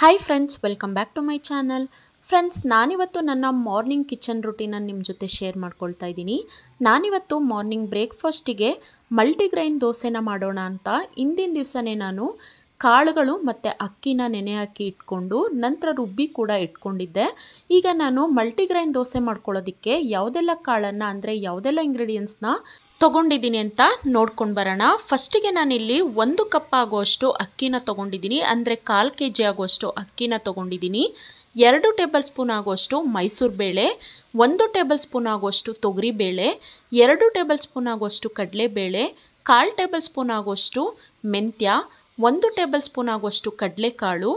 hi friends welcome back to my channel friends ನಾನಿವತ್ತು ನನ್ನ morning kitchen ರುಟೀನನ್ನು ನಿಮ್ಮ ಜೊತೆ ಶೇರ್ ಮಾಡ್ಕೊಳ್ತಾ ಇದ್ದೀನಿ ನಾನಿವತ್ತು ಮಾರ್ನಿಂಗ್ ಬ್ರೇಕ್ಫಾಸ್ಟಿಗೆ ಮಲ್ಟಿಗ್ರೈನ್ ದೋಸೆನ ಮಾಡೋಣ ಅಂತ ಇಂದಿನ ದಿವಸನೇ ನಾನು ಕಾಳುಗಳು ಮತ್ತು ಅಕ್ಕಿನ ನೆನೆ ಹಾಕಿ ಇಟ್ಕೊಂಡು ನಂತರ ರುಬ್ಬಿ ಕೂಡ ಇಟ್ಕೊಂಡಿದ್ದೆ ಈಗ ನಾನು ಮಲ್ಟಿಗ್ರೈನ್ ದೋಸೆ ಮಾಡ್ಕೊಳ್ಳೋದಕ್ಕೆ ಯಾವುದೆಲ್ಲ ಕಾಳನ್ನು ಅಂದರೆ ಯಾವುದೆಲ್ಲ ಇಂಗ್ರೀಡಿಯೆಂಟ್ಸ್ನ ತೊಗೊಂಡಿದ್ದೀನಿ ಅಂತ ನೋಡ್ಕೊಂಡು ಬರೋಣ ಫಸ್ಟಿಗೆ ನಾನಿಲ್ಲಿ ಒಂದು ಕಪ್ ಆಗುವಷ್ಟು ಅಕ್ಕಿನ ತೊಗೊಂಡಿದ್ದೀನಿ ಅಂದರೆ ಕಾಲು ಕೆ ಜಿ ಆಗುವಷ್ಟು ಅಕ್ಕಿನ ತೊಗೊಂಡಿದ್ದೀನಿ ಎರಡು ಟೇಬಲ್ ಸ್ಪೂನ್ ಆಗುವಷ್ಟು ಮೈಸೂರು ಬೇಳೆ ಒಂದು ಟೇಬಲ್ ಸ್ಪೂನ್ ಆಗುವಷ್ಟು ತೊಗರಿ ಬೇಳೆ ಎರಡು ಟೇಬಲ್ ಸ್ಪೂನ್ ಆಗುವಷ್ಟು ಕಡಲೆಬೇಳೆ ಕಾಲು ಟೇಬಲ್ ಸ್ಪೂನ್ ಆಗುವಷ್ಟು ಮೆಂತ್ಯ ಒಂದು ಟೇಬಲ್ ಸ್ಪೂನ್ ಆಗುವಷ್ಟು ಕಡಲೆಕಾಳು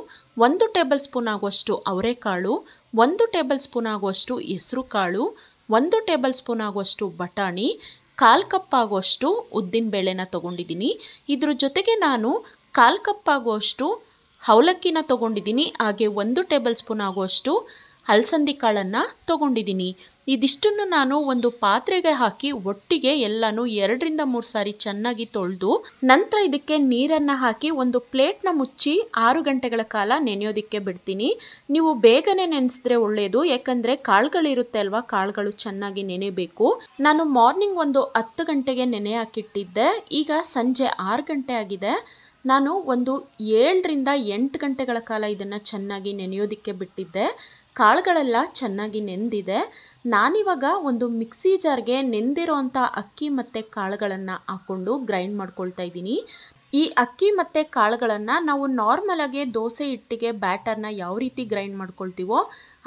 ಒಂದು ಟೇಬಲ್ ಸ್ಪೂನ್ ಆಗುವಷ್ಟು ಅವರೆಕಾಳು ಒಂದು ಟೇಬಲ್ ಸ್ಪೂನ್ ಆಗುವಷ್ಟು ಹೆಸರು ಕಾಳು ಒಂದು ಟೇಬಲ್ ಸ್ಪೂನ್ ಆಗುವಷ್ಟು ಬಟಾಣಿ ಕಾಲು ಕಪ್ ಆಗುವಷ್ಟು ಬೇಳೆನ ತೊಗೊಂಡಿದ್ದೀನಿ ಇದ್ರ ಜೊತೆಗೆ ನಾನು ಕಾಲು ಕಪ್ ಆಗುವಷ್ಟು ಅವಲಕ್ಕಿನ ತೊಗೊಂಡಿದ್ದೀನಿ ಹಾಗೆ ಒಂದು ಟೇಬಲ್ ಸ್ಪೂನ್ ಆಗುವಷ್ಟು ಅಲಸಂದಿ ಕಾಳನ್ನು ತೊಗೊಂಡಿದ್ದೀನಿ ಇದಿಷ್ಟನ್ನು ನಾನು ಒಂದು ಪಾತ್ರೆಗೆ ಹಾಕಿ ಒಟ್ಟಿಗೆ ಎಲ್ಲನೂ ಎರಡರಿಂದ ಮೂರು ಸಾರಿ ಚೆನ್ನಾಗಿ ತೊಳೆದು ನಂತರ ಇದಕ್ಕೆ ನೀರನ್ನು ಹಾಕಿ ಒಂದು ಪ್ಲೇಟ್ನ ಮುಚ್ಚಿ ಆರು ಗಂಟೆಗಳ ಕಾಲ ನೆನೆಯೋದಕ್ಕೆ ಬಿಡ್ತೀನಿ ನೀವು ಬೇಗನೆ ನೆನೆಸಿದ್ರೆ ಒಳ್ಳೆಯದು ಯಾಕಂದರೆ ಕಾಳುಗಳಿರುತ್ತೆ ಅಲ್ವಾ ಕಾಳುಗಳು ಚೆನ್ನಾಗಿ ನೆನೆಬೇಕು ನಾನು ಮಾರ್ನಿಂಗ್ ಒಂದು ಹತ್ತು ಗಂಟೆಗೆ ನೆನೆ ಹಾಕಿಟ್ಟಿದ್ದೆ ಈಗ ಸಂಜೆ ಆರು ಗಂಟೆ ಆಗಿದೆ ನಾನು ಒಂದು ಏಳರಿಂದ ಎಂಟು ಗಂಟೆಗಳ ಕಾಲ ಇದನ್ನು ಚೆನ್ನಾಗಿ ನೆನೆಯೋದಕ್ಕೆ ಬಿಟ್ಟಿದ್ದೆ ಕಾಳುಗಳೆಲ್ಲ ಚೆನ್ನಾಗಿ ನೆಂದಿದೆ ನಾನಿವಾಗ ಒಂದು ಮಿಕ್ಸಿ ಜಾರ್ಗೆ ನೆಂದಿರೋ ಅಕ್ಕಿ ಮತ್ತು ಕಾಳುಗಳನ್ನು ಹಾಕ್ಕೊಂಡು ಗ್ರೈಂಡ್ ಮಾಡ್ಕೊಳ್ತಾ ಇದ್ದೀನಿ ಈ ಅಕ್ಕಿ ಮತ್ತು ಕಾಳುಗಳನ್ನು ನಾವು ಆಗಿ ದೋಸೆ ಹಿಟ್ಟಿಗೆ ಬ್ಯಾಟರ್ನ ಯಾವ ರೀತಿ ಗ್ರೈಂಡ್ ಮಾಡ್ಕೊಳ್ತೀವೋ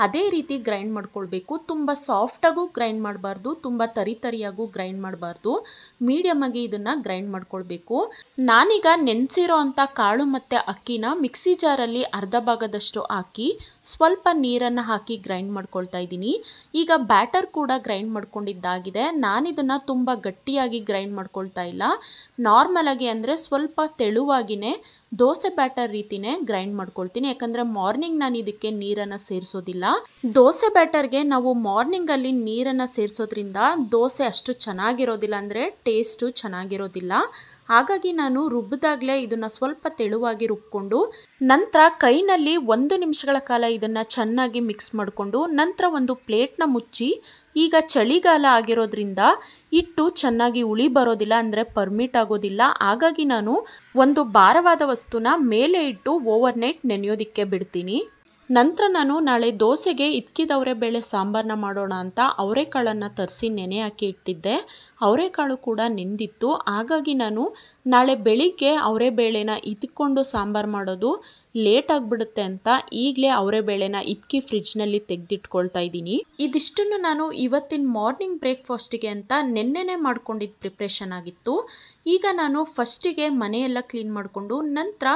ಅದೇ ರೀತಿ ಗ್ರೈಂಡ್ ಮಾಡ್ಕೊಳ್ಬೇಕು ತುಂಬ ಸಾಫ್ಟಾಗೂ ಗ್ರೈಂಡ್ ಮಾಡಬಾರ್ದು ತುಂಬ ತರಿತರಿಯಾಗೂ ಗ್ರೈಂಡ್ ಮಾಡಬಾರ್ದು ಆಗಿ ಇದನ್ನು ಗ್ರೈಂಡ್ ಮಾಡ್ಕೊಳ್ಬೇಕು ನಾನೀಗ ನೆನೆಸಿರೋ ಅಂಥ ಕಾಳು ಮತ್ತು ಅಕ್ಕಿನ ಮಿಕ್ಸಿ ಜಾರಲ್ಲಿ ಅರ್ಧ ಭಾಗದಷ್ಟು ಹಾಕಿ ಸ್ವಲ್ಪ ನೀರನ್ನು ಹಾಕಿ ಗ್ರೈಂಡ್ ಮಾಡ್ಕೊಳ್ತಾ ಇದ್ದೀನಿ ಈಗ ಬ್ಯಾಟರ್ ಕೂಡ ಗ್ರೈಂಡ್ ಮಾಡ್ಕೊಂಡಿದ್ದಾಗಿದೆ ನಾನಿದನ್ನು ತುಂಬ ಗಟ್ಟಿಯಾಗಿ ಗ್ರೈಂಡ್ ಮಾಡ್ಕೊಳ್ತಾ ಇಲ್ಲ ನಾರ್ಮಲಾಗಿ ಅಂದರೆ ಸ್ವಲ್ಪ ತೆಳುವಾಗಿನೇ ದೋಸೆ ಬ್ಯಾಟರ್ ರೀತಿನೇ ಗ್ರೈಂಡ್ ಮಾಡ್ಕೊಳ್ತೀನಿ ಯಾಕಂದರೆ ಮಾರ್ನಿಂಗ್ ನಾನು ಇದಕ್ಕೆ ನೀರನ್ನು ಸೇರಿಸೋದಿಲ್ಲ ದೋಸೆ ಬ್ಯಾಟರ್ಗೆ ನಾವು ಮಾರ್ನಿಂಗಲ್ಲಿ ನೀರನ್ನು ಸೇರಿಸೋದ್ರಿಂದ ದೋಸೆ ಅಷ್ಟು ಚೆನ್ನಾಗಿರೋದಿಲ್ಲ ಅಂದರೆ ಟೇಸ್ಟು ಚೆನ್ನಾಗಿರೋದಿಲ್ಲ ಹಾಗಾಗಿ ನಾನು ರುಬ್ಬಿದಾಗಲೇ ಇದನ್ನು ಸ್ವಲ್ಪ ತೆಳುವಾಗಿ ರುಬ್ಕೊಂಡು ನಂತರ ಕೈನಲ್ಲಿ ಒಂದು ನಿಮಿಷಗಳ ಕಾಲ ಇದನ್ನು ಚೆನ್ನಾಗಿ ಮಿಕ್ಸ್ ಮಾಡಿಕೊಂಡು ನಂತರ ಒಂದು ಪ್ಲೇಟ್ನ ಮುಚ್ಚಿ ಈಗ ಚಳಿಗಾಲ ಆಗಿರೋದ್ರಿಂದ ಇಟ್ಟು ಚೆನ್ನಾಗಿ ಉಳಿ ಬರೋದಿಲ್ಲ ಅಂದರೆ ಪರ್ಮಿಟ್ ಆಗೋದಿಲ್ಲ ಹಾಗಾಗಿ ನಾನು ಒಂದು ಭಾರವಾದ ವಸ್ತು ವಸ್ತುನ ಮೇಲೆ ಇಟ್ಟು ಓವರ್ನೈಟ್ ನೆನೆಯೋದಕ್ಕೆ ಬಿಡ್ತೀನಿ ನಂತರ ನಾನು ನಾಳೆ ದೋಸೆಗೆ ಇದ್ಕಿದವರೆ ಬೇಳೆ ಸಾಂಬಾರನ್ನ ಮಾಡೋಣ ಅಂತ ಅವರೆಕಾಳನ್ನು ತರಿಸಿ ನೆನೆ ಹಾಕಿ ಇಟ್ಟಿದ್ದೆ ಅವರೆಕಾಳು ಕೂಡ ನೆಂದಿತ್ತು ಹಾಗಾಗಿ ನಾನು ನಾಳೆ ಬೆಳಿಗ್ಗೆ ಅವರೇ ಬೇಳೆನ ಇದ್ಕೊಂಡು ಸಾಂಬಾರು ಮಾಡೋದು ಲೇಟ್ ಆಗಿಬಿಡುತ್ತೆ ಅಂತ ಈಗಲೇ ಅವರೆ ಬೇಳೆನ ಇದ್ಕಿ ಫ್ರಿಜ್ನಲ್ಲಿ ತೆಗೆದಿಟ್ಕೊಳ್ತಾ ಇದ್ದೀನಿ ಇದಿಷ್ಟನ್ನು ನಾನು ಇವತ್ತಿನ ಮಾರ್ನಿಂಗ್ ಬ್ರೇಕ್ಫಾಸ್ಟಿಗೆ ಅಂತ ನೆನ್ನೆನೇ ಮಾಡ್ಕೊಂಡಿದ್ದು ಪ್ರಿಪ್ರೇಷನ್ ಆಗಿತ್ತು ಈಗ ನಾನು ಫಸ್ಟಿಗೆ ಮನೆಯೆಲ್ಲ ಕ್ಲೀನ್ ಮಾಡಿಕೊಂಡು ನಂತರ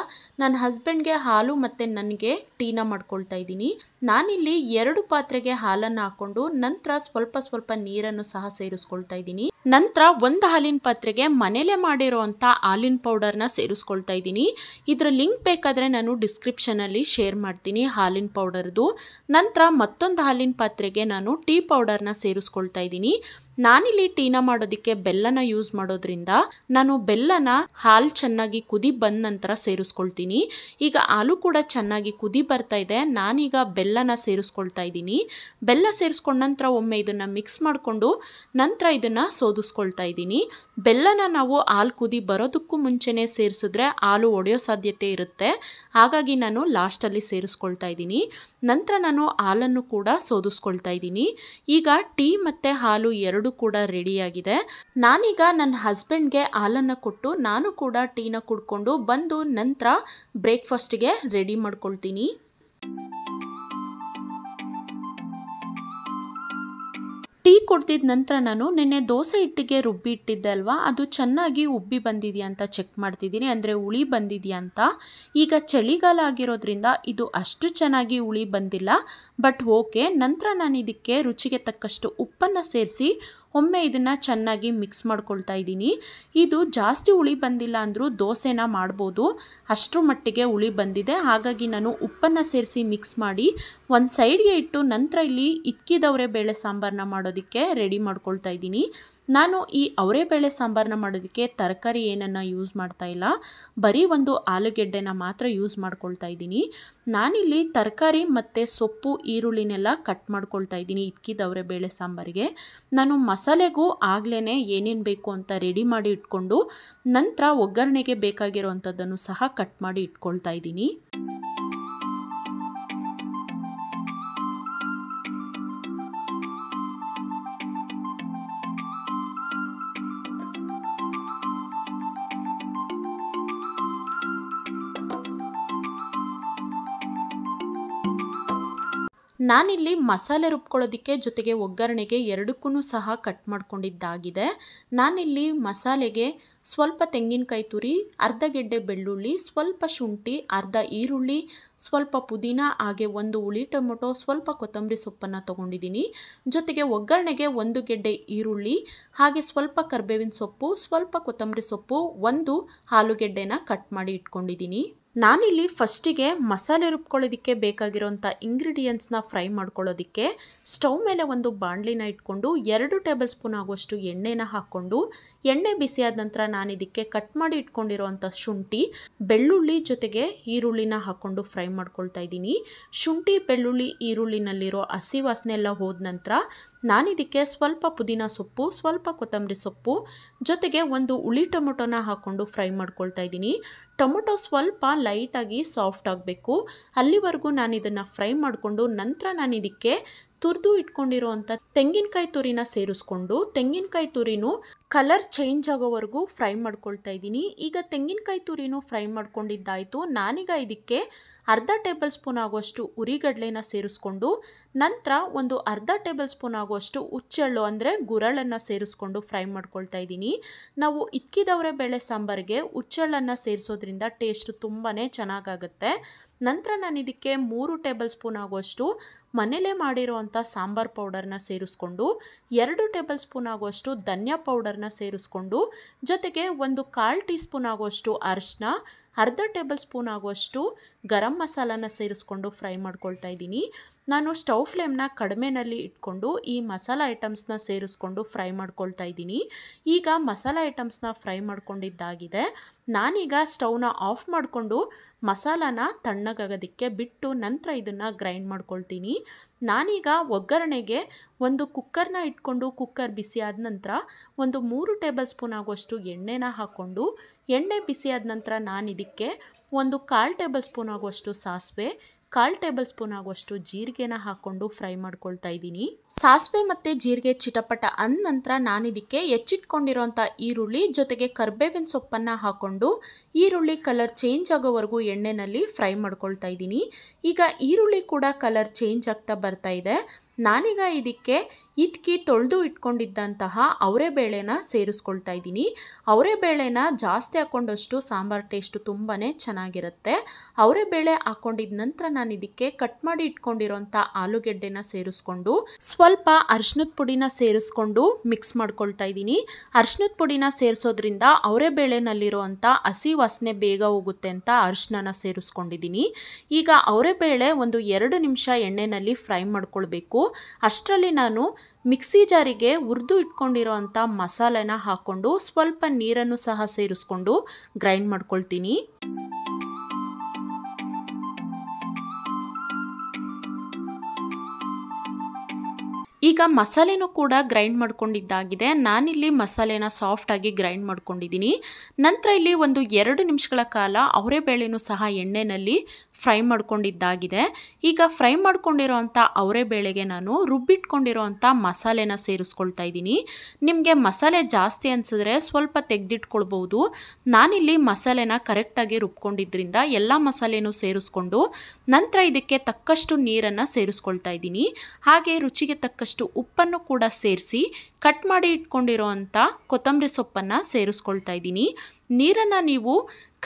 ನನ್ನ ಹಸ್ಬೆಂಡ್ಗೆ ಹಾಲು ಮತ್ತು ನನಗೆ ಟೀನ ಮಾಡ್ಕೊಂಡು ತಗೊಳ್ತಾ ನಾನಿಲ್ಲಿ ಎರಡು ಪಾತ್ರೆಗೆ ಹಾಲನ್ನು ಹಾಕ್ಕೊಂಡು ನಂತರ ಸ್ವಲ್ಪ ಸ್ವಲ್ಪ ನೀರನ್ನು ಸಹ ಸೇರಿಸ್ಕೊಳ್ತಾ ಇದ್ದೀನಿ ನಂತರ ಒಂದು ಹಾಲಿನ ಪಾತ್ರೆಗೆ ಮನೇಲೆ ಮಾಡಿರೋವಂಥ ಹಾಲಿನ ಪೌಡರ್ನ ಸೇರಿಸ್ಕೊಳ್ತಾ ಇದ್ದೀನಿ ಇದರ ಲಿಂಕ್ ಬೇಕಾದರೆ ನಾನು ಡಿಸ್ಕ್ರಿಪ್ಷನಲ್ಲಿ ಶೇರ್ ಮಾಡ್ತೀನಿ ಹಾಲಿನ ಪೌಡರ್ದು ನಂತರ ಮತ್ತೊಂದು ಹಾಲಿನ ಪಾತ್ರೆಗೆ ನಾನು ಟೀ ಪೌಡರ್ನ ಸೇರಿಸ್ಕೊಳ್ತಾ ಇದ್ದೀನಿ ನಾನಿಲ್ಲಿ ಟೀನ ಮಾಡೋದಕ್ಕೆ ಬೆಲ್ಲನ ಯೂಸ್ ಮಾಡೋದ್ರಿಂದ ನಾನು ಬೆಲ್ಲನ ಹಾಲು ಚೆನ್ನಾಗಿ ಕುದಿ ಬಂದ ನಂತರ ಸೇರಿಸ್ಕೊಳ್ತೀನಿ ಈಗ ಹಾಲು ಕೂಡ ಚೆನ್ನಾಗಿ ಕುದಿ ಬರ್ತಾ ಇದೆ ನಾನೀಗ ಬೆಲ್ಲನ ಸೇರಿಸ್ಕೊಳ್ತಾ ಇದ್ದೀನಿ ಬೆಲ್ಲ ಸೇರಿಸ್ಕೊಂಡ ನಂತರ ಒಮ್ಮೆ ಇದನ್ನು ಮಿಕ್ಸ್ ಮಾಡಿಕೊಂಡು ನಂತರ ಇದನ್ನು ಸೋದಿಸ್ಕೊಳ್ತಾ ಇದ್ದೀನಿ ಬೆಲ್ಲನ ನಾವು ಹಾಲು ಕುದಿ ಬರೋದಕ್ಕೂ ಮುಂಚೆನೇ ಸೇರಿಸಿದ್ರೆ ಹಾಲು ಒಡೆಯೋ ಸಾಧ್ಯತೆ ಇರುತ್ತೆ ಹಾಗಾಗಿ ನಾನು ಲಾಸ್ಟಲ್ಲಿ ಸೇರಿಸ್ಕೊಳ್ತಾ ಇದ್ದೀನಿ ನಂತರ ನಾನು ಹಾಲನ್ನು ಕೂಡ ಸೋದಿಸ್ಕೊಳ್ತಾ ಇದ್ದೀನಿ ಈಗ ಟೀ ಮತ್ತು ಹಾಲು ಎರಡೂ ಕೂಡ ರೆಡಿಯಾಗಿದೆ ನಾನೀಗ ನನ್ನ ಹಸ್ಬೆಂಡ್ಗೆ ಹಾಲನ್ನು ಕೊಟ್ಟು ನಾನು ಕೂಡ ಟೀನ ಕುಡ್ಕೊಂಡು ಬಂದು ನಂತರ ಬ್ರೇಕ್ಫಾಸ್ಟ್ಗೆ ರೆಡಿ ಮಾಡ್ಕೊಳ್ತೀನಿ ಟೀ ಕುಡ್ದಿದ ನಂತರ ನಾನು ನಿನ್ನೆ ದೋಸೆ ಹಿಟ್ಟಿಗೆ ರುಬ್ಬಿ ಇಟ್ಟಿದ್ದೆ ಅಲ್ವಾ ಅದು ಚೆನ್ನಾಗಿ ಉಬ್ಬಿ ಬಂದಿದೆಯಾ ಅಂತ ಚೆಕ್ ಮಾಡ್ತಿದ್ದೀನಿ ಅಂದರೆ ಹುಳಿ ಬಂದಿದೆಯಾ ಅಂತ ಈಗ ಚಳಿಗಾಲ ಆಗಿರೋದ್ರಿಂದ ಇದು ಅಷ್ಟು ಚೆನ್ನಾಗಿ ಹುಳಿ ಬಂದಿಲ್ಲ ಬಟ್ ಓಕೆ ನಂತರ ನಾನು ಇದಕ್ಕೆ ರುಚಿಗೆ ತಕ್ಕಷ್ಟು ಉಪ್ಪನ್ನು ಸೇರಿಸಿ ಒಮ್ಮೆ ಇದನ್ನು ಚೆನ್ನಾಗಿ ಮಿಕ್ಸ್ ಮಾಡ್ಕೊಳ್ತಾ ಇದ್ದೀನಿ ಇದು ಜಾಸ್ತಿ ಹುಳಿ ಬಂದಿಲ್ಲ ಅಂದರೂ ದೋಸೆನ ಮಾಡ್ಬೋದು ಅಷ್ಟರ ಮಟ್ಟಿಗೆ ಹುಳಿ ಬಂದಿದೆ ಹಾಗಾಗಿ ನಾನು ಉಪ್ಪನ್ನು ಸೇರಿಸಿ ಮಿಕ್ಸ್ ಮಾಡಿ ಒಂದು ಸೈಡ್ಗೆ ಇಟ್ಟು ನಂತರ ಇಲ್ಲಿ ಇಕ್ಕಿದವರೆ ಬೇಳೆ ಸಾಂಬಾರನ್ನ ಮಾಡೋದಕ್ಕೆ ರೆಡಿ ಮಾಡ್ಕೊಳ್ತಾ ಇದ್ದೀನಿ ನಾನು ಈ ಬೇಳೆ ಸಾಂಬಾರನ್ನ ಮಾಡೋದಕ್ಕೆ ತರಕಾರಿ ಏನನ್ನು ಯೂಸ್ ಮಾಡ್ತಾ ಇಲ್ಲ ಬರೀ ಒಂದು ಆಲೂಗೆಡ್ಡೆನ ಮಾತ್ರ ಯೂಸ್ ಮಾಡ್ಕೊಳ್ತಾ ಇದ್ದೀನಿ ನಾನಿಲ್ಲಿ ತರಕಾರಿ ಮತ್ತು ಸೊಪ್ಪು ಈರುಳ್ಳಿನೆಲ್ಲ ಕಟ್ ಮಾಡ್ಕೊಳ್ತಾ ಇದ್ದೀನಿ ಇದ್ಕಿದವ್ರೆ ಬೇಳೆ ಸಾಂಬಾರಿಗೆ ನಾನು ಮಸಾಲೆಗೂ ಆಗಲೇ ಏನೇನು ಬೇಕು ಅಂತ ರೆಡಿ ಮಾಡಿ ಇಟ್ಕೊಂಡು ನಂತರ ಒಗ್ಗರಣೆಗೆ ಅಂಥದ್ದನ್ನು ಸಹ ಕಟ್ ಮಾಡಿ ಇಟ್ಕೊಳ್ತಾ ಇದ್ದೀನಿ ನಾನಿಲ್ಲಿ ಮಸಾಲೆ ರುಬ್ಕೊಳ್ಳೋದಕ್ಕೆ ಜೊತೆಗೆ ಒಗ್ಗರಣೆಗೆ ಎರಡಕ್ಕೂ ಸಹ ಕಟ್ ಮಾಡ್ಕೊಂಡಿದ್ದಾಗಿದೆ ನಾನಿಲ್ಲಿ ಮಸಾಲೆಗೆ ಸ್ವಲ್ಪ ತೆಂಗಿನಕಾಯಿ ತುರಿ ಅರ್ಧ ಗೆಡ್ಡೆ ಬೆಳ್ಳುಳ್ಳಿ ಸ್ವಲ್ಪ ಶುಂಠಿ ಅರ್ಧ ಈರುಳ್ಳಿ ಸ್ವಲ್ಪ ಪುದೀನ ಹಾಗೆ ಒಂದು ಹುಳಿ ಟೊಮೊಟೊ ಸ್ವಲ್ಪ ಕೊತ್ತಂಬರಿ ಸೊಪ್ಪನ್ನು ತೊಗೊಂಡಿದ್ದೀನಿ ಜೊತೆಗೆ ಒಗ್ಗರಣೆಗೆ ಒಂದು ಗೆಡ್ಡೆ ಈರುಳ್ಳಿ ಹಾಗೆ ಸ್ವಲ್ಪ ಕರ್ಬೇವಿನ ಸೊಪ್ಪು ಸ್ವಲ್ಪ ಕೊತ್ತಂಬರಿ ಸೊಪ್ಪು ಒಂದು ಆಲೂಗೆಡ್ಡೆನ ಕಟ್ ಮಾಡಿ ಇಟ್ಕೊಂಡಿದ್ದೀನಿ ನಾನಿಲ್ಲಿ ಫಸ್ಟಿಗೆ ಮಸಾಲೆ ರುಬ್ಕೊಳ್ಳೋದಕ್ಕೆ ಬೇಕಾಗಿರುವಂಥ ಇಂಗ್ರೀಡಿಯೆಂಟ್ಸ್ನ ಫ್ರೈ ಮಾಡ್ಕೊಳ್ಳೋದಕ್ಕೆ ಸ್ಟೌವ್ ಮೇಲೆ ಒಂದು ಬಾಣಲಿನ ಇಟ್ಕೊಂಡು ಎರಡು ಟೇಬಲ್ ಸ್ಪೂನ್ ಆಗುವಷ್ಟು ಎಣ್ಣೆನ ಹಾಕ್ಕೊಂಡು ಎಣ್ಣೆ ಬಿಸಿಯಾದ ನಂತರ ನಾನು ಇದಕ್ಕೆ ಕಟ್ ಮಾಡಿ ಇಟ್ಕೊಂಡಿರೋವಂಥ ಶುಂಠಿ ಬೆಳ್ಳುಳ್ಳಿ ಜೊತೆಗೆ ಈರುಳ್ಳಿನ ಹಾಕ್ಕೊಂಡು ಫ್ರೈ ಮಾಡ್ಕೊಳ್ತಾ ಇದ್ದೀನಿ ಶುಂಠಿ ಬೆಳ್ಳುಳ್ಳಿ ಈರುಳ್ಳಿನಲ್ಲಿರೋ ಹಸಿ ವಾಸನೆ ಎಲ್ಲ ಹೋದ ನಂತರ ನಾನಿದಕ್ಕೆ ಸ್ವಲ್ಪ ಪುದೀನ ಸೊಪ್ಪು ಸ್ವಲ್ಪ ಕೊತ್ತಂಬರಿ ಸೊಪ್ಪು ಜೊತೆಗೆ ಒಂದು ಹುಳಿ ಟೊಮೊಟೊನ ಹಾಕ್ಕೊಂಡು ಫ್ರೈ ಮಾಡ್ಕೊಳ್ತಾ ಇದ್ದೀನಿ ಟೊಮೊಟೊ ಸ್ವಲ್ಪ ಲೈಟಾಗಿ ಸಾಫ್ಟ್ ಆಗಬೇಕು ಅಲ್ಲಿವರೆಗೂ ನಾನು ಇದನ್ನು ಫ್ರೈ ಮಾಡಿಕೊಂಡು ನಂತರ ನಾನು ಇದಕ್ಕೆ ತುರಿದು ಇಟ್ಕೊಂಡಿರೋವಂಥ ತೆಂಗಿನಕಾಯಿ ತುರಿನ ಸೇರಿಸ್ಕೊಂಡು ತೆಂಗಿನಕಾಯಿ ತುರಿನೂ ಕಲರ್ ಚೇಂಜ್ ಆಗೋವರೆಗೂ ಫ್ರೈ ಮಾಡ್ಕೊಳ್ತಾ ಇದ್ದೀನಿ ಈಗ ತೆಂಗಿನಕಾಯಿ ತುರಿನೂ ಫ್ರೈ ಮಾಡ್ಕೊಂಡಿದ್ದಾಯಿತು ನಾನೀಗ ಇದಕ್ಕೆ ಅರ್ಧ ಟೇಬಲ್ ಸ್ಪೂನ್ ಆಗುವಷ್ಟು ಉರಿಗಡಲೆನ ಸೇರಿಸ್ಕೊಂಡು ನಂತರ ಒಂದು ಅರ್ಧ ಟೇಬಲ್ ಸ್ಪೂನ್ ಆಗುವಷ್ಟು ಹುಚ್ಚೆಳ್ಳು ಅಂದರೆ ಗುರಳನ್ನು ಸೇರಿಸ್ಕೊಂಡು ಫ್ರೈ ಮಾಡ್ಕೊಳ್ತಾ ಇದ್ದೀನಿ ನಾವು ಇಕ್ಕಿದವರೆ ಬೇಳೆ ಸಾಂಬಾರಿಗೆ ಹುಚ್ಚೆಳ್ಳನ್ನು ಸೇರಿಸೋದ್ರಿಂದ ಟೇಸ್ಟ್ ತುಂಬಾ ಚೆನ್ನಾಗಾಗುತ್ತೆ ನಂತರ ನಾನು ಇದಕ್ಕೆ ಮೂರು ಟೇಬಲ್ ಸ್ಪೂನ್ ಆಗುವಷ್ಟು ಮನೇಲೇ ಮಾಡಿರೋವಂಥ ಸಾಂಬಾರ್ ಪೌಡರ್ನ ಸೇರಿಸ್ಕೊಂಡು ಎರಡು ಟೇಬಲ್ ಸ್ಪೂನ್ ಆಗುವಷ್ಟು ಧನ್ಯಾ ಪೌಡರ್ನ ಸೇರಿಸ್ಕೊಂಡು ಜೊತೆಗೆ ಒಂದು ಕಾಲು ಟೀ ಸ್ಪೂನ್ ಆಗುವಷ್ಟು ಅರಿಶಿನ ಅರ್ಧ ಟೇಬಲ್ ಸ್ಪೂನ್ ಆಗುವಷ್ಟು ಗರಂ ಮಸಾಲಾನ ಸೇರಿಸ್ಕೊಂಡು ಫ್ರೈ ಮಾಡ್ಕೊಳ್ತಾ ಇದ್ದೀನಿ ನಾನು ಸ್ಟವ್ ಫ್ಲೇಮ್ನ ಕಡಿಮೆನಲ್ಲಿ ಇಟ್ಕೊಂಡು ಈ ಮಸಾಲ ಐಟಮ್ಸ್ನ ಸೇರಿಸ್ಕೊಂಡು ಫ್ರೈ ಮಾಡ್ಕೊಳ್ತಾ ಇದ್ದೀನಿ ಈಗ ಮಸಾಲ ಐಟಮ್ಸ್ನ ಫ್ರೈ ಮಾಡ್ಕೊಂಡಿದ್ದಾಗಿದೆ ನಾನೀಗ ಸ್ಟವ್ನ ಆಫ್ ಮಾಡಿಕೊಂಡು ಮಸಾಲಾನ ತಣ್ಣಗಾಗೋದಕ್ಕೆ ಬಿಟ್ಟು ನಂತರ ಇದನ್ನು ಗ್ರೈಂಡ್ ಮಾಡ್ಕೊಳ್ತೀನಿ ನಾನೀಗ ಒಗ್ಗರಣೆಗೆ ಒಂದು ಕುಕ್ಕರ್ನ ಇಟ್ಕೊಂಡು ಕುಕ್ಕರ್ ಬಿಸಿ ಆದ ನಂತರ ಒಂದು ಮೂರು ಟೇಬಲ್ ಸ್ಪೂನ್ ಆಗುವಷ್ಟು ಎಣ್ಣೆನ ಹಾಕ್ಕೊಂಡು ಎಣ್ಣೆ ಬಿಸಿ ಆದ ನಂತರ ನಾನು ಇದಕ್ಕೆ ಒಂದು ಕಾಲು ಟೇಬಲ್ ಸ್ಪೂನ್ ಆಗುವಷ್ಟು ಸಾಸಿವೆ ಕಾಲ್ ಟೇಬಲ್ ಸ್ಪೂನ್ ಆಗುವಷ್ಟು ಜೀರಿಗೆನ ಹಾಕೊಂಡು ಫ್ರೈ ಮಾಡ್ಕೊಳ್ತಾ ಇದ್ದೀನಿ ಸಾಸಿವೆ ಮತ್ತು ಜೀರಿಗೆ ಚಿಟಪಟ ಅಂದ ನಂತರ ನಾನಿದಕ್ಕೆ ಹೆಚ್ಚಿಟ್ಕೊಂಡಿರೋಂಥ ಈರುಳ್ಳಿ ಜೊತೆಗೆ ಕರ್ಬೇವಿನ ಸೊಪ್ಪನ್ನು ಹಾಕೊಂಡು ಈರುಳ್ಳಿ ಕಲರ್ ಚೇಂಜ್ ಆಗೋವರೆಗೂ ಎಣ್ಣೆನಲ್ಲಿ ಫ್ರೈ ಮಾಡ್ಕೊಳ್ತಾ ಇದ್ದೀನಿ ಈಗ ಈರುಳ್ಳಿ ಕೂಡ ಕಲರ್ ಚೇಂಜ್ ಆಗ್ತಾ ಬರ್ತಾ ಇದೆ ನಾನೀಗ ಇದಕ್ಕೆ ಇದಕ್ಕೆ ತೊಳೆದು ಇಟ್ಕೊಂಡಿದ್ದಂತಹ ಅವರೇ ಸೇರಿಸ್ಕೊಳ್ತಾ ಇದ್ದೀನಿ ಅವರೆ ಬೇಳೆನ ಜಾಸ್ತಿ ಹಾಕ್ಕೊಂಡಷ್ಟು ಸಾಂಬಾರ್ ಟೇಸ್ಟು ತುಂಬಾ ಚೆನ್ನಾಗಿರುತ್ತೆ ಅವರೆ ಬೇಳೆ ಹಾಕ್ಕೊಂಡಿದ ನಂತರ ನಾನು ಇದಕ್ಕೆ ಕಟ್ ಮಾಡಿ ಇಟ್ಕೊಂಡಿರೋಂಥ ಆಲೂಗೆಡ್ಡೆನ ಸೇರಿಸ್ಕೊಂಡು ಸ್ವಲ್ಪ ಅರ್ಶಿನದ ಪುಡಿನ ಸೇರಿಸ್ಕೊಂಡು ಮಿಕ್ಸ್ ಮಾಡ್ಕೊಳ್ತಾ ಇದ್ದೀನಿ ಅರ್ಶಿನದ ಪುಡಿನ ಸೇರಿಸೋದ್ರಿಂದ ಅವರೇ ಹಸಿ ವಾಸನೆ ಬೇಗ ಹೋಗುತ್ತೆ ಅಂತ ಅರ್ಶಿನ ಸೇರಿಸ್ಕೊಂಡಿದ್ದೀನಿ ಈಗ ಅವರೇ ಬೇಳೆ ಒಂದು ಎರಡು ನಿಮಿಷ ಎಣ್ಣೆನಲ್ಲಿ ಫ್ರೈ ಮಾಡ್ಕೊಳ್ಬೇಕು ಅಷ್ಟರಲ್ಲಿ ನಾನು ಮಿಕ್ಸಿ ಜಾರಿಗೆ ಉರ್ದು ಇಟ್ಕೊಂಡಿರೋ ಅಂಥ ಮಸಾಲೆನ ಹಾಕ್ಕೊಂಡು ಸ್ವಲ್ಪ ನೀರನ್ನು ಸಹ ಸೇರಿಸ್ಕೊಂಡು ಗ್ರೈಂಡ್ ಮಾಡ್ಕೊಳ್ತೀನಿ ಈಗ ಮಸಾಲೆನೂ ಕೂಡ ಗ್ರೈಂಡ್ ಮಾಡ್ಕೊಂಡಿದ್ದಾಗಿದೆ ನಾನಿಲ್ಲಿ ಮಸಾಲೆನ ಸಾಫ್ಟಾಗಿ ಗ್ರೈಂಡ್ ಮಾಡ್ಕೊಂಡಿದ್ದೀನಿ ನಂತರ ಇಲ್ಲಿ ಒಂದು ಎರಡು ನಿಮಿಷಗಳ ಕಾಲ ಅವರೇ ಬೇಳೆನೂ ಸಹ ಎಣ್ಣೆಯಲ್ಲಿ ಫ್ರೈ ಮಾಡ್ಕೊಂಡಿದ್ದಾಗಿದೆ ಈಗ ಫ್ರೈ ಮಾಡ್ಕೊಂಡಿರೋವಂಥ ಅವರೇ ಬೇಳೆಗೆ ನಾನು ರುಬ್ಬಿಟ್ಕೊಂಡಿರೋವಂಥ ಮಸಾಲೆನ ಸೇರಿಸ್ಕೊಳ್ತಾ ಇದ್ದೀನಿ ನಿಮಗೆ ಮಸಾಲೆ ಜಾಸ್ತಿ ಅನಿಸಿದ್ರೆ ಸ್ವಲ್ಪ ತೆಗೆದಿಟ್ಕೊಳ್ಬೋದು ನಾನಿಲ್ಲಿ ಮಸಾಲೆನ ಕರೆಕ್ಟಾಗಿ ರುಬ್ಕೊಂಡಿದ್ದರಿಂದ ಎಲ್ಲ ಮಸಾಲೆನೂ ಸೇರಿಸ್ಕೊಂಡು ನಂತರ ಇದಕ್ಕೆ ತಕ್ಕಷ್ಟು ನೀರನ್ನು ಸೇರಿಸ್ಕೊಳ್ತಾ ಇದ್ದೀನಿ ಹಾಗೆ ರುಚಿಗೆ ತಕ್ಕಷ್ಟು ಅಷ್ಟು ಉಪ್ಪನ್ನು ಕೂಡ ಸೇರಿಸಿ ಕಟ್ ಮಾಡಿ ಅಂಥ ಕೊತ್ತಂಬರಿ ಸೊಪ್ಪನ್ನು ಸೇರಿಸ್ಕೊಳ್ತಾ ಇದ್ದೀನಿ ನೀರನ್ನು ನೀವು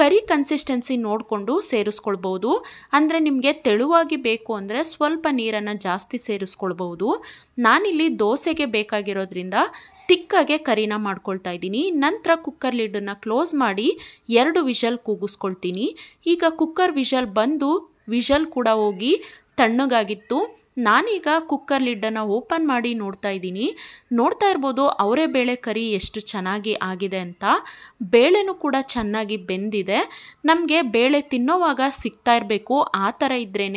ಕರಿ ಕನ್ಸಿಸ್ಟೆನ್ಸಿ ನೋಡಿಕೊಂಡು ಸೇರಿಸ್ಕೊಳ್ಬೋದು ಅಂದರೆ ನಿಮಗೆ ತೆಳುವಾಗಿ ಬೇಕು ಅಂದರೆ ಸ್ವಲ್ಪ ನೀರನ್ನು ಜಾಸ್ತಿ ಸೇರಿಸ್ಕೊಳ್ಬೋದು ನಾನಿಲ್ಲಿ ದೋಸೆಗೆ ಬೇಕಾಗಿರೋದ್ರಿಂದ ತಿಕ್ಕಾಗೆ ಕರಿನ ಮಾಡ್ಕೊಳ್ತಾ ಇದ್ದೀನಿ ನಂತರ ಕುಕ್ಕರ್ ಲಿಡ್ಡನ್ನು ಕ್ಲೋಸ್ ಮಾಡಿ ಎರಡು ವಿಷಲ್ ಕೂಗಿಸ್ಕೊಳ್ತೀನಿ ಈಗ ಕುಕ್ಕರ್ ವಿಷಲ್ ಬಂದು ವಿಷಲ್ ಕೂಡ ಹೋಗಿ ತಣ್ಣಗಾಗಿತ್ತು ನಾನೀಗ ಕುಕ್ಕರ್ ಲಿಡ್ಡನ್ನು ಓಪನ್ ಮಾಡಿ ನೋಡ್ತಾ ಇದ್ದೀನಿ ನೋಡ್ತಾ ಇರ್ಬೋದು ಅವರೇ ಬೇಳೆ ಕರಿ ಎಷ್ಟು ಚೆನ್ನಾಗಿ ಆಗಿದೆ ಅಂತ ಬೇಳೆನೂ ಕೂಡ ಚೆನ್ನಾಗಿ ಬೆಂದಿದೆ ನಮಗೆ ಬೇಳೆ ತಿನ್ನೋವಾಗ ಸಿಗ್ತಾ ಇರಬೇಕು ಆ ಥರ ಇದ್ರೇ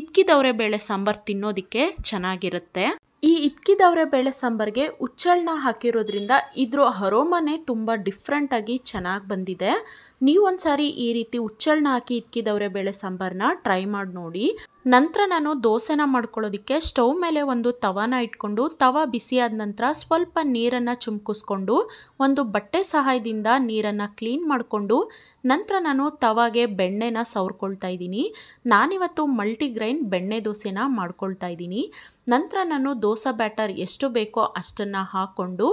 ಇದ್ಕಿದವರೆ ಬೇಳೆ ಸಾಂಬಾರು ತಿನ್ನೋದಕ್ಕೆ ಚೆನ್ನಾಗಿರುತ್ತೆ ಈ ಇದ್ಕಿದವರೆ ಬೇಳೆ ಸಾಂಬಾರಿಗೆ ಹುಚ್ಚಳನ್ನ ಹಾಕಿರೋದ್ರಿಂದ ಇದ್ರ ಹರೋಮನೆ ತುಂಬ ಡಿಫ್ರೆಂಟಾಗಿ ಚೆನ್ನಾಗಿ ಬಂದಿದೆ ನೀವು ಸಾರಿ ಈ ರೀತಿ ಹುಚ್ಚಳನ್ನ ಹಾಕಿ ಇಟ್ಕಿದವ್ರೆ ಬೇಳೆ ಸಾಂಬಾರನ್ನ ಟ್ರೈ ಮಾಡಿ ನೋಡಿ ನಂತರ ನಾನು ದೋಸೆನ ಮಾಡ್ಕೊಳ್ಳೋದಕ್ಕೆ ಸ್ಟವ್ ಮೇಲೆ ಒಂದು ತವಾನ ಇಟ್ಕೊಂಡು ತವ ಬಿಸಿಯಾದ ನಂತರ ಸ್ವಲ್ಪ ನೀರನ್ನು ಚುಮ್ಕಿಸ್ಕೊಂಡು ಒಂದು ಬಟ್ಟೆ ಸಹಾಯದಿಂದ ನೀರನ್ನು ಕ್ಲೀನ್ ಮಾಡಿಕೊಂಡು ನಂತರ ನಾನು ತವಾಗೆ ಬೆಣ್ಣೆನ ಸವರ್ಕೊಳ್ತಾ ಇದ್ದೀನಿ ನಾನಿವತ್ತು ಮಲ್ಟಿಗ್ರೈನ್ ಬೆಣ್ಣೆ ದೋಸೆನ ಮಾಡ್ಕೊಳ್ತಾ ಇದ್ದೀನಿ ನಂತರ ನಾನು ದೋಸೆ ಬ್ಯಾಟರ್ ಎಷ್ಟು ಬೇಕೋ ಅಷ್ಟನ್ನು ಹಾಕ್ಕೊಂಡು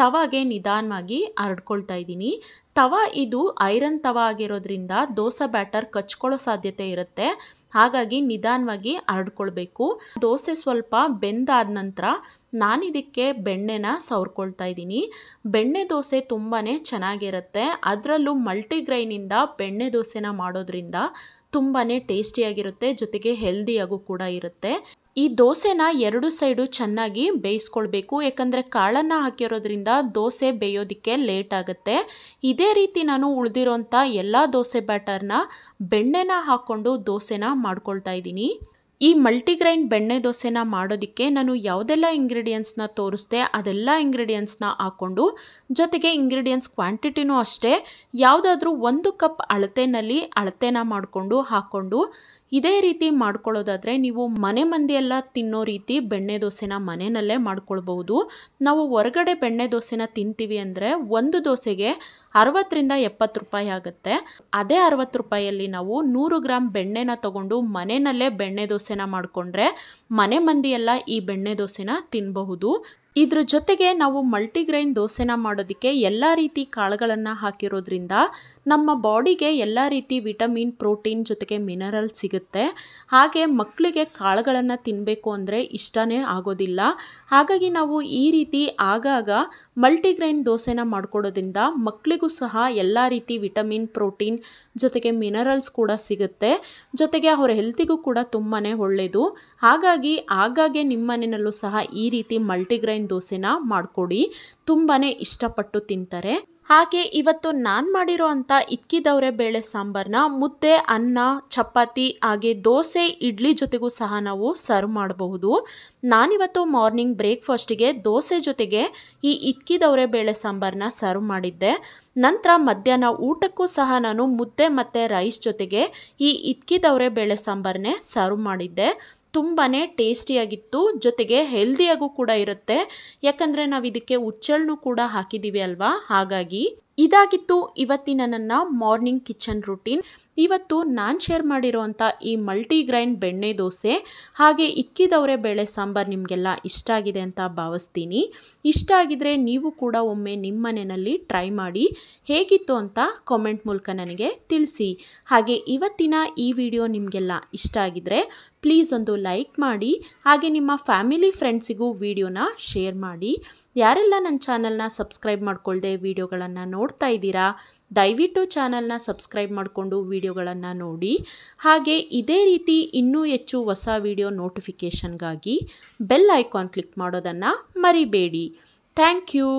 ತವಾಗೆ ನಿಧಾನವಾಗಿ ಹರಡ್ಕೊಳ್ತಾ ಇದ್ದೀನಿ ತವ ಇದು ಐರನ್ ತವ ಆಗಿರೋದ್ರಿಂದ ದೋಸೆ ಬ್ಯಾಟರ್ ಕಚ್ಕೊಳ್ಳೋ ಸಾಧ್ಯತೆ ಇರುತ್ತೆ ಹಾಗಾಗಿ ನಿಧಾನವಾಗಿ ಹರಡ್ಕೊಳ್ಬೇಕು ದೋಸೆ ಸ್ವಲ್ಪ ಬೆಂದಾದ ನಂತರ ನಾನಿದಕ್ಕೆ ಬೆಣ್ಣೆನ ಸವರ್ಕೊಳ್ತಾ ಇದ್ದೀನಿ ಬೆಣ್ಣೆ ದೋಸೆ ತುಂಬಾ ಚೆನ್ನಾಗಿರುತ್ತೆ ಅದರಲ್ಲೂ ಮಲ್ಟಿಗ್ರೈನಿಂದ ಬೆಣ್ಣೆ ದೋಸೆನ ಮಾಡೋದ್ರಿಂದ ತುಂಬಾ ಟೇಸ್ಟಿಯಾಗಿರುತ್ತೆ ಜೊತೆಗೆ ಹೆಲ್ದಿಯಾಗೂ ಕೂಡ ಇರುತ್ತೆ ಈ ದೋಸೆನ ಎರಡು ಸೈಡು ಚೆನ್ನಾಗಿ ಬೇಯಿಸ್ಕೊಳ್ಬೇಕು ಯಾಕಂದರೆ ಕಾಳನ್ನು ಹಾಕಿರೋದ್ರಿಂದ ದೋಸೆ ಬೇಯೋದಕ್ಕೆ ಲೇಟ್ ಆಗುತ್ತೆ ಇದೇ ರೀತಿ ನಾನು ಉಳಿದಿರೋಂಥ ಎಲ್ಲ ದೋಸೆ ಬ್ಯಾಟರ್ನ ಬೆಣ್ಣೆನ ಹಾಕ್ಕೊಂಡು ದೋಸೆನ ಮಾಡ್ಕೊಳ್ತಾ ಇದ್ದೀನಿ ಈ ಮಲ್ಟಿಗ್ರೈನ್ ಬೆಣ್ಣೆ ದೋಸೆನ ಮಾಡೋದಕ್ಕೆ ನಾನು ಯಾವುದೆಲ್ಲ ಇಂಗ್ರೀಡಿಯೆಂಟ್ಸ್ನ ತೋರಿಸ್ದೆ ಅದೆಲ್ಲ ಇಂಗ್ರೀಡಿಯೆಂಟ್ಸ್ನ ಹಾಕ್ಕೊಂಡು ಜೊತೆಗೆ ಇಂಗ್ರೀಡಿಯೆಂಟ್ಸ್ ಕ್ವಾಂಟಿಟಿನೂ ಅಷ್ಟೇ ಯಾವುದಾದ್ರೂ ಒಂದು ಕಪ್ ಅಳತೆನಲ್ಲಿ ಅಳತೆನ ಮಾಡಿಕೊಂಡು ಹಾಕ್ಕೊಂಡು ಇದೇ ರೀತಿ ಮಾಡ್ಕೊಳ್ಳೋದಾದರೆ ನೀವು ಮನೆ ಮಂದಿಯೆಲ್ಲ ತಿನ್ನೋ ರೀತಿ ಬೆಣ್ಣೆ ದೋಸೆನ ಮನೆಯಲ್ಲೇ ಮಾಡ್ಕೊಳ್ಬಹುದು ನಾವು ಹೊರಗಡೆ ಬೆಣ್ಣೆ ದೋಸೆನ ತಿಂತೀವಿ ಅಂದರೆ ಒಂದು ದೋಸೆಗೆ ಅರವತ್ತರಿಂದ ಎಪ್ಪತ್ತು ರೂಪಾಯಿ ಆಗುತ್ತೆ ಅದೇ ಅರವತ್ತು ರೂಪಾಯಿಯಲ್ಲಿ ನಾವು ನೂರು ಗ್ರಾಮ್ ಬೆಣ್ಣೆನ ತಗೊಂಡು ಮನೆಯಲ್ಲೇ ಬೆಣ್ಣೆ ದೋಸೆನ ಮಾಡಿಕೊಂಡ್ರೆ ಮನೆ ಮಂದಿಯೆಲ್ಲ ಈ ಬೆಣ್ಣೆ ದೋಸೆನ ತಿನ್ನಬಹುದು ಇದ್ರ ಜೊತೆಗೆ ನಾವು ಮಲ್ಟಿಗ್ರೈನ್ ದೋಸೆನ ಮಾಡೋದಕ್ಕೆ ಎಲ್ಲ ರೀತಿ ಕಾಳುಗಳನ್ನು ಹಾಕಿರೋದ್ರಿಂದ ನಮ್ಮ ಬಾಡಿಗೆ ಎಲ್ಲ ರೀತಿ ವಿಟಮಿನ್ ಪ್ರೋಟೀನ್ ಜೊತೆಗೆ ಮಿನರಲ್ ಸಿಗುತ್ತೆ ಹಾಗೆ ಮಕ್ಕಳಿಗೆ ಕಾಳುಗಳನ್ನು ತಿನ್ನಬೇಕು ಅಂದರೆ ಇಷ್ಟನೇ ಆಗೋದಿಲ್ಲ ಹಾಗಾಗಿ ನಾವು ಈ ರೀತಿ ಆಗಾಗ ಮಲ್ಟಿಗ್ರೈನ್ ದೋಸೆನ ಮಾಡಿಕೊಡೋದ್ರಿಂದ ಮಕ್ಕಳಿಗೂ ಸಹ ಎಲ್ಲ ರೀತಿ ವಿಟಮಿನ್ ಪ್ರೋಟೀನ್ ಜೊತೆಗೆ ಮಿನರಲ್ಸ್ ಕೂಡ ಸಿಗುತ್ತೆ ಜೊತೆಗೆ ಅವರ ಹೆಲ್ತಿಗೂ ಕೂಡ ತುಂಬಾ ಒಳ್ಳೆಯದು ಹಾಗಾಗಿ ಆಗಾಗ್ಗೆ ನಿಮ್ಮ ಮನೆಯಲ್ಲೂ ಸಹ ಈ ರೀತಿ ಮಲ್ಟಿಗ್ರೈನ್ ದೋಸೆನ ಮಾಡಿಕೊಡಿ ತುಂಬಾ ಇಷ್ಟಪಟ್ಟು ತಿಂತಾರೆ ಹಾಗೆ ಇವತ್ತು ನಾನು ಮಾಡಿರೋ ಅಂಥ ಬೇಳೆ ಸಾಂಬಾರನ್ನ ಮುದ್ದೆ ಅನ್ನ ಚಪಾತಿ ಹಾಗೆ ದೋಸೆ ಇಡ್ಲಿ ಜೊತೆಗೂ ಸಹ ನಾವು ಸರ್ವ್ ಮಾಡಬಹುದು ನಾನಿವತ್ತು ಮಾರ್ನಿಂಗ್ ಬ್ರೇಕ್ಫಾಸ್ಟಿಗೆ ದೋಸೆ ಜೊತೆಗೆ ಈ ಇಕ್ಕಿದವರೆ ಬೇಳೆ ಸಾಂಬಾರನ್ನ ಸರ್ವ್ ಮಾಡಿದ್ದೆ ನಂತರ ಮಧ್ಯಾಹ್ನ ಊಟಕ್ಕೂ ಸಹ ನಾನು ಮುದ್ದೆ ಮತ್ತು ರೈಸ್ ಜೊತೆಗೆ ಈ ಇಕ್ಕಿದವರೆ ಬೇಳೆ ಸಾಂಬಾರನ್ನೇ ಸರ್ವ್ ಮಾಡಿದ್ದೆ ತುಂಬಾ ಟೇಸ್ಟಿಯಾಗಿತ್ತು ಜೊತೆಗೆ ಹೆಲ್ದಿಯಾಗೂ ಕೂಡ ಇರುತ್ತೆ ಯಾಕಂದರೆ ನಾವು ಇದಕ್ಕೆ ಹುಚ್ಚೆಳ್ನು ಕೂಡ ಹಾಕಿದ್ದೀವಿ ಅಲ್ವಾ ಹಾಗಾಗಿ ಇದಾಗಿತ್ತು ಇವತ್ತಿನ ನನ್ನ ಮಾರ್ನಿಂಗ್ ಕಿಚನ್ ರುಟೀನ್ ಇವತ್ತು ನಾನು ಶೇರ್ ಮಾಡಿರೋವಂಥ ಈ ಮಲ್ಟಿಗ್ರೈನ್ ಬೆಣ್ಣೆ ದೋಸೆ ಹಾಗೆ ಇಕ್ಕಿದವರೆ ಬೇಳೆ ಸಾಂಬಾರು ನಿಮಗೆಲ್ಲ ಇಷ್ಟ ಆಗಿದೆ ಅಂತ ಭಾವಿಸ್ತೀನಿ ಇಷ್ಟ ಆಗಿದ್ರೆ ನೀವು ಕೂಡ ಒಮ್ಮೆ ನಿಮ್ಮ ಮನೆಯಲ್ಲಿ ಟ್ರೈ ಮಾಡಿ ಹೇಗಿತ್ತು ಅಂತ ಕಾಮೆಂಟ್ ಮೂಲಕ ನನಗೆ ತಿಳಿಸಿ ಹಾಗೆ ಇವತ್ತಿನ ಈ ವಿಡಿಯೋ ನಿಮಗೆಲ್ಲ ಇಷ್ಟ ಆಗಿದರೆ ಪ್ಲೀಸ್ ಒಂದು ಲೈಕ್ ಮಾಡಿ ಹಾಗೆ ನಿಮ್ಮ ಫ್ಯಾಮಿಲಿ ಫ್ರೆಂಡ್ಸಿಗೂ ವಿಡಿಯೋನ ಶೇರ್ ಮಾಡಿ ಯಾರೆಲ್ಲ ನನ್ನ ಚಾನಲ್ನ ಸಬ್ಸ್ಕ್ರೈಬ್ ಮಾಡ್ಕೊಳ್ಳದೆ ವಿಡಿಯೋಗಳನ್ನು ನೋಡಿ ನೋಡ್ತಾ ಇದ್ದೀರಾ ದಯವಿಟ್ಟು ಚಾನಲ್ನ ಸಬ್ಸ್ಕ್ರೈಬ್ ಮಾಡಿಕೊಂಡು ವಿಡಿಯೋಗಳನ್ನು ನೋಡಿ ಹಾಗೆ ಇದೇ ರೀತಿ ಇನ್ನೂ ಹೆಚ್ಚು ಹೊಸ ವಿಡಿಯೋ ನೋಟಿಫಿಕೇಷನ್ಗಾಗಿ ಬೆಲ್ ಐಕಾನ್ ಕ್ಲಿಕ್ ಮಾಡೋದನ್ನು ಮರಿಬೇಡಿ ಥ್ಯಾಂಕ್ ಯು